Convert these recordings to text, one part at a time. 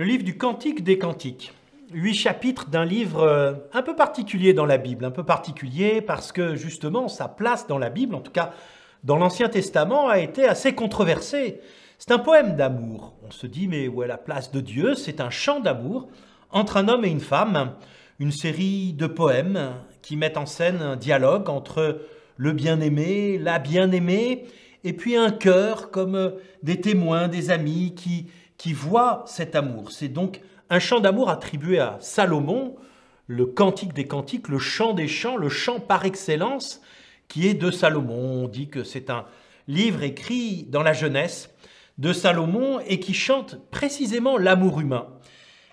Le livre du Cantique des Cantiques. Huit chapitres d'un livre euh, un peu particulier dans la Bible. Un peu particulier parce que justement sa place dans la Bible, en tout cas dans l'Ancien Testament, a été assez controversée. C'est un poème d'amour. On se dit mais où est la place de Dieu C'est un chant d'amour entre un homme et une femme. Une série de poèmes qui mettent en scène un dialogue entre le bien-aimé, la bien-aimée, et puis un cœur comme euh, des témoins, des amis qui qui voit cet amour. C'est donc un chant d'amour attribué à Salomon, le cantique des cantiques, le chant des chants, le chant par excellence qui est de Salomon. On dit que c'est un livre écrit dans la jeunesse de Salomon et qui chante précisément l'amour humain.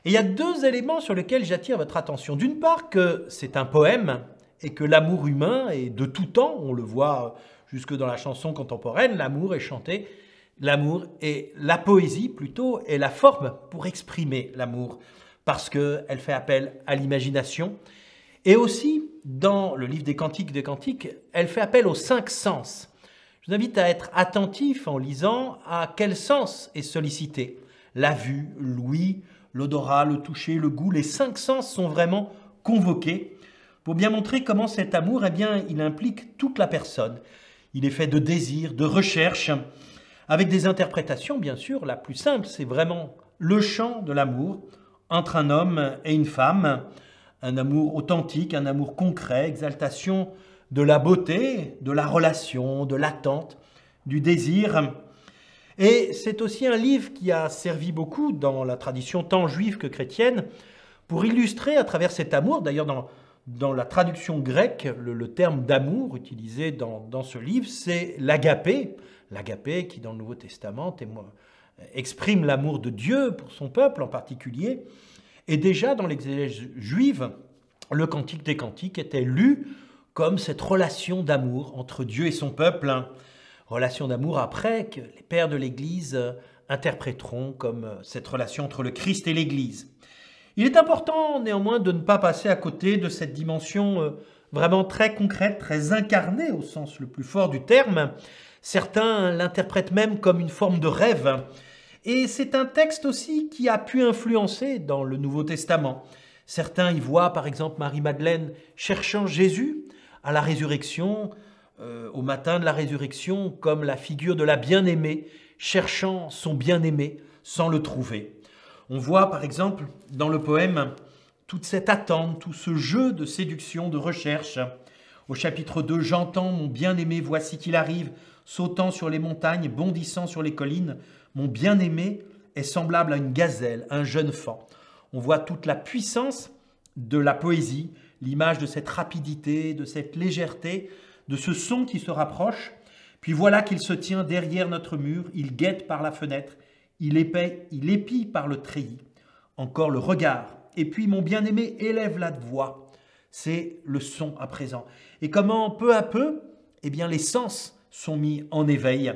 Et il y a deux éléments sur lesquels j'attire votre attention. D'une part que c'est un poème et que l'amour humain est de tout temps, on le voit jusque dans la chanson contemporaine, l'amour est chanté l'amour et la poésie plutôt est la forme pour exprimer l'amour parce qu'elle fait appel à l'imagination. Et aussi, dans le livre des Cantiques des Cantiques, elle fait appel aux cinq sens. Je vous invite à être attentif en lisant à quel sens est sollicité. La vue, l'ouïe, l'odorat, le toucher, le goût, les cinq sens sont vraiment convoqués pour bien montrer comment cet amour, eh bien, il implique toute la personne. Il est fait de désir, de recherche, avec des interprétations, bien sûr. La plus simple, c'est vraiment le chant de l'amour entre un homme et une femme, un amour authentique, un amour concret, exaltation de la beauté, de la relation, de l'attente, du désir. Et c'est aussi un livre qui a servi beaucoup dans la tradition tant juive que chrétienne pour illustrer à travers cet amour, d'ailleurs dans, la traduction grecque, le, terme d'amour utilisé dans, ce livre, c'est l'agapé, l'agapé qui, dans le Nouveau Testament, exprime l'amour de Dieu pour son peuple en particulier. Et déjà dans l'exégèse juive, le Cantique des Cantiques était lu comme cette relation d'amour entre Dieu et son peuple, hein. relation d'amour après que les pères de l'Église euh, interpréteront comme euh, cette relation entre le Christ et l'Église. Il est important néanmoins de ne pas passer à côté de cette dimension euh, vraiment très concrète, très incarnée au sens le plus fort du terme, Certains l'interprètent même comme une forme de rêve. Et c'est un texte aussi qui a pu influencer dans le Nouveau Testament. Certains y voient par exemple Marie-Madeleine cherchant Jésus à la résurrection, euh, au matin de la résurrection, comme la figure de la bien-aimée, cherchant son bien-aimé sans le trouver. On voit par exemple dans le poème toute cette attente, tout ce jeu de séduction, de recherche. Au chapitre 2, j'entends mon bien-aimé, voici qu'il arrive, sautant sur les montagnes, bondissant sur les collines. Mon bien-aimé est semblable à une gazelle, un jeune fan. On voit toute la puissance de la poésie, l'image de cette rapidité, de cette légèreté, de ce son qui se rapproche. Puis voilà qu'il se tient derrière notre mur, il guette par la fenêtre, il, il épie par le treillis. Encore le regard. Et puis mon bien-aimé élève la voix c'est le son à présent. Et comment peu à peu, eh bien, les sens sont mis en éveil.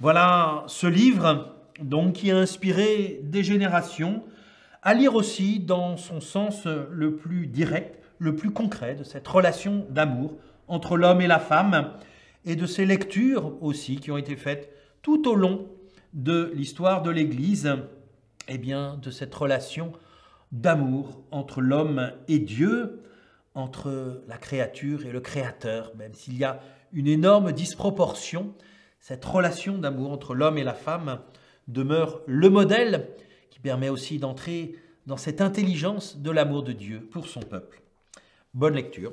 Voilà ce livre donc qui a inspiré des générations à lire aussi dans son sens le plus direct, le plus concret de cette relation d'amour entre l'homme et la femme et de ces lectures aussi qui ont été faites tout au long de l'histoire de l'Église, eh bien de cette relation d'amour entre l'homme et Dieu, entre la créature et le créateur, même s'il y a une énorme disproportion, cette relation d'amour entre l'homme et la femme demeure le modèle qui permet aussi d'entrer dans cette intelligence de l'amour de Dieu pour son peuple. Bonne lecture.